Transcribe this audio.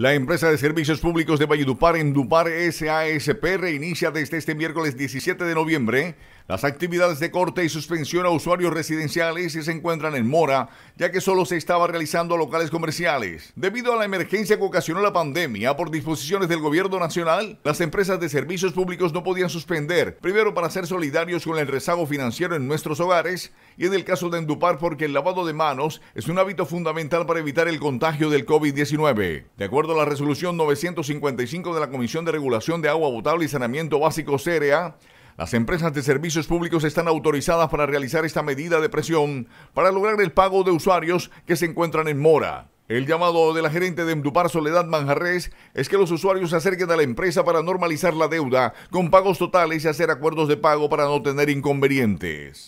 La empresa de servicios públicos de Valledupar, Endupar SASP, reinicia desde este miércoles 17 de noviembre las actividades de corte y suspensión a usuarios residenciales que se encuentran en mora, ya que solo se estaba realizando a locales comerciales. Debido a la emergencia que ocasionó la pandemia por disposiciones del gobierno nacional, las empresas de servicios públicos no podían suspender, primero para ser solidarios con el rezago financiero en nuestros hogares y en el caso de Endupar porque el lavado de manos es un hábito fundamental para evitar el contagio del COVID-19. De acuerdo la resolución 955 de la Comisión de Regulación de Agua Potable y Saneamiento Básico serea las empresas de servicios públicos están autorizadas para realizar esta medida de presión para lograr el pago de usuarios que se encuentran en mora. El llamado de la gerente de mdupar Soledad Manjarres es que los usuarios se acerquen a la empresa para normalizar la deuda con pagos totales y hacer acuerdos de pago para no tener inconvenientes.